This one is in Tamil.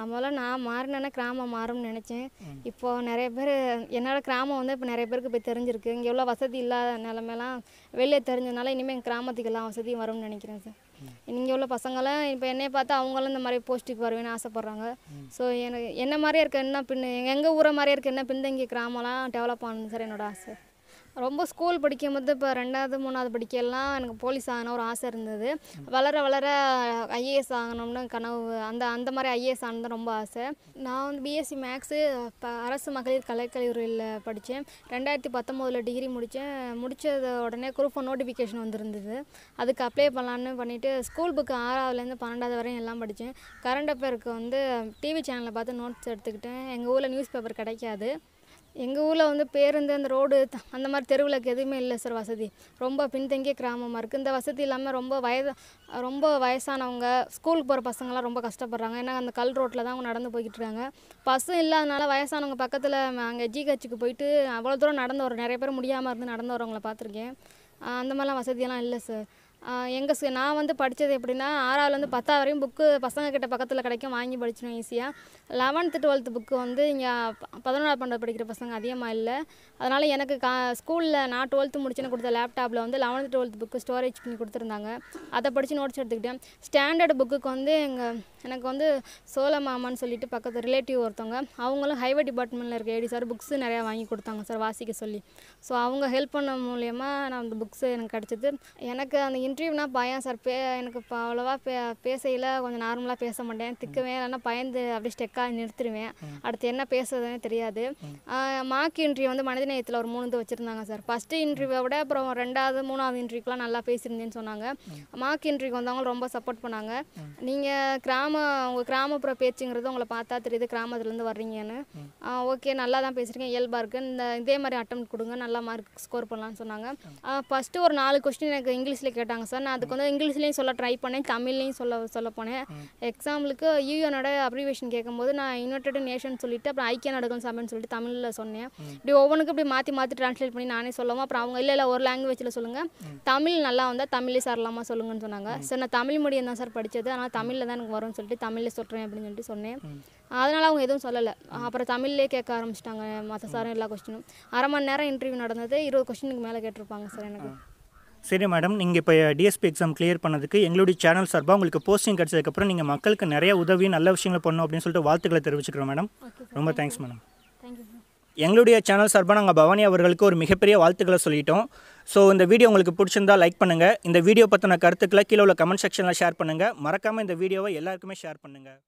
அதனால நான் மாறினேன்னா கிராமம் மாறும்னு நினச்சேன் இப்போது நிறைய பேர் என்னோடய கிராமம் வந்து இப்போ நிறைய பேருக்கு போய் தெரிஞ்சிருக்கு இங்கே எவ்வளோ வசதி இல்லாத நிலமெல்லாம் வெளியே தெரிஞ்சதுனால இனிமேல் எங்கள் கிராமத்துக்கு வசதியும் வரும்னு நினைக்கிறேன் சார் இங்கே உள்ள பசங்களாம் இப்போ என்னைய பார்த்து அவங்களும் இந்த மாதிரி போஸ்ட்டுக்கு வருவேன்னு ஆசைப்பட்றாங்க ஸோ எனக்கு என்ன மாதிரியே இருக்க என்ன பின் எங்கள் ஊரை மாதிரியே இருக்க என்ன பின்தங்கிய கிராமம்லாம் டெவலப் ஆகணும் சார் என்னோட ஆசை ரொம்ப ஸ்கூல் படிக்கும் போது இப்போ ரெண்டாவது மூணாவது படிக்கலாம் எனக்கு போலீஸ் ஆகணும் ஒரு ஆசை இருந்தது வளர வளர ஐஏஎஸ் ஆகணும்னு கனவு அந்த அந்த மாதிரி ஐஏஎஸ் ஆனது ரொம்ப ஆசை நான் வந்து பிஎஸ்சி மேக்ஸு இப்போ அரசு மகளிர் கலைக்கல்லூரியில் படித்தேன் ரெண்டாயிரத்தி பத்தொம்போதில் டிகிரி முடித்தேன் முடித்தது உடனே குரூப் ஒன் நோட்டிஃபிகேஷன் வந்துருந்தது அதுக்கு அப்ளை பண்ணலான்னு பண்ணிவிட்டு ஸ்கூல் புக்கு ஆறாவதுலேருந்து பன்னெண்டாவது வரையும் எல்லாம் படித்தேன் கரண்ட் அஃபேருக்கு வந்து டிவி சேனலை பார்த்து நோட்ஸ் எடுத்துக்கிட்டேன் எங்கள் ஊரில் நியூஸ் பேப்பர் கிடைக்காது எங்கள் ஊரில் வந்து பேருந்து அந்த ரோடு அந்த மாதிரி தெருவிளக்கு எதுவுமே இல்லை சார் வசதி ரொம்ப பின்தங்கிய கிராமமாக இருக்குது இந்த வசதி இல்லாமல் ரொம்ப வயது ரொம்ப வயசானவங்க ஸ்கூலுக்கு போகிற பசங்கள்லாம் ரொம்ப கஷ்டப்படுறாங்க ஏன்னா அந்த கல் ரோட்டில் தான் அவங்க நடந்து போய்கிட்டு இருக்காங்க பஸ்ஸும் இல்லாதனால வயசானவங்க பக்கத்தில் அங்கே ஜிஹெச்சுக்கு போயிட்டு அவ்வளோ தூரம் நடந்து வர நிறைய பேர் முடியாமல் இருந்து நடந்து வரவங்கள பார்த்துருக்கேன் அந்த மாதிரிலாம் வசதியெல்லாம் இல்லை சார் எங்கள் நான் வந்து படித்தது எப்படின்னா ஆறாவதுலேருந்து பத்தாவது வரையும் புக்கு பசங்க கிட்ட பக்கத்தில் கிடைக்கும் வாங்கி படிச்சிடும் ஈஸியாக லெவன்த்து டுவெல்த்து புக்கு வந்து இங்கே பதினொன்றாவது பன்னெண்டு படிக்கிற பசங்க அதிகமாக இல்லை அதனால் எனக்கு கா ஸ்கூலில் நான் டுவெல்த்து முடிச்சுன்னு கொடுத்த லேப்டாப்பில் வந்து லெவன்த்து டுவெல்த்து புக்கு ஸ்டோரேஜ் பண்ணி கொடுத்துருந்தாங்க அதை படித்து நோட்ஸ் எடுத்துக்கிட்டேன் ஸ்டாண்டர்டு புக்குக்கு வந்து எங்கள் எனக்கு வந்து சோழ மாமான்னு சொல்லிட்டு பக்கத்து ரிலேட்டிவ் ஒருத்தவங்க அவங்களும் ஹைவே டிபார்ட்மெண்ட்டில் இருக்க ஏடி சார் புக்ஸு நிறையா வாங்கி கொடுத்தாங்க சார் வாசிக்க சொல்லி ஸோ அவங்க ஹெல்ப் பண்ண மூலயமா நான் அந்த புக்ஸு எனக்கு கிடச்சிது எனக்கு அந்த இன்டர்வியூனா பயம் சார் பே எனக்கு இப்போ அவ்வளோவா பே பேசையில் கொஞ்சம் நார்மலாக பேச மாட்டேன் திக்கவே இல்லைன்னா பயந்து அப்படியே ஸ்டெக்காக நிறுத்திடுவேன் அடுத்து என்ன பேசுறதுன்னு தெரியாது மார்க் இன்டர்வியூ வந்து மனித நேயத்தில் ஒரு மூணு வச்சுருந்தாங்க சார் ஃபஸ்ட்டு இன்டர்வியூவை விட அப்புறம் ரெண்டாவது மூணாவது இன்டர்வியூக்கெலாம் நல்லா பேசியிருந்தேன்னு சொன்னாங்க மார்க் இன்டர்வியூக்கு வந்தவங்களும் ரொம்ப சப்போர்ட் பண்ணாங்க நீங்கள் கிராம உங்கள் கிராமப்புற பேச்சுங்கிறது உங்களை பார்த்தா தெரியுது கிராமத்துலேருந்து வர்றீங்கன்னு ஓகே நல்லா தான் பேசியிருக்கேன் இயல்பாக இருக்குது இந்த இதே மாதிரி அட்டம் கொடுங்க நல்லா மார்க் ஸ்கோர் பண்ணலான்னு சொன்னாங்க ஃபஸ்ட்டு ஒரு நாலு கொஸ்டின் எனக்கு இங்கிலீஷில் கேட்டாங்க கேட்டாங்க சார் நான் அதுக்கு வந்து இங்கிலீஷ்லேயும் சொல்ல ட்ரை பண்ணேன் தமிழ்லேயும் சொல்ல சொல்ல போனேன் எக்ஸாம்பிளுக்கு யூஎனோட அப்ரிவேஷன் கேட்கும்போது நான் யுனைடெட் நேஷன் சொல்லிட்டு அப்புறம் ஐக்கிய நாடுகள் சபைன்னு சொல்லிட்டு தமிழில் சொன்னேன் இப்படி ஒவ்வொன்றுக்கும் இப்படி மாற்றி மாற்றி ட்ரான்ஸ்லேட் பண்ணி நானே சொல்லவும் அப்புறம் அவங்க இல்லை இல்லை ஒரு லாங்குவேஜில் சொல்லுங்கள் தமிழ் நல்லா வந்தால் தமிழே சரலாமா சொல்லுங்கன்னு சொன்னாங்க சார் நான் தமிழ் மீடியம் தான் சார் படித்தது ஆனால் தமிழில் தான் எனக்கு வரும்னு சொல்லிட்டு தமிழில் சொல்கிறேன் அப்படின்னு சொல்லிட்டு சொன்னேன் அதனால் அவங்க எதுவும் சொல்லலை அப்புறம் தமிழ்லேயே கேட்க ஆரம்பிச்சிட்டாங்க மற்ற சாரும் எல்லா கொஸ்டினும் அரை மணி நேரம் இன்டர்வியூ நடந்தது இருபது கொஸ்டினுக்கு மேலே கேட்டிருப்பாங்க சார் எனக்கு சரி மேடம் நீங்கள் இப்போ டிஎஸ்பி எக்ஸாம் கிளியர் பண்ணதுக்கு எங்களுடைய சேனல் சார்பாக உங்களுக்கு போஸ்டிங் கிடச்சதுக்கப்புறம் நீங்கள் மக்களுக்கு நிறைய உதவி நல்ல விஷயங்களை பண்ணணும் அப்படின்னு சொல்லிட்டு வாழ்த்துக்களை தெரிவிச்சுக்கிறோம் மேடம் ரொம்ப தேங்க்ஸ் மேடம் எங்களுடைய சேனல் சார்பாக நாங்கள் பவானி அவர்களுக்கு ஒரு மிகப்பெரிய வாழ்த்துக்களை சொல்லிட்டோம் ஸோ இந்த வீடியோ உங்களுக்கு பிடிச்சிருந்தால் லைக் பண்ணுங்கள் இந்த வீடியோ பற்றின கருத்துக்களை கீழே உள்ள கமெண்ட் செக்ஷனில் ஷேர் பண்ணுங்கள் மறக்காமல் இந்த வீடியோவை எல்லாருக்குமே ஷேர் பண்ணுங்கள்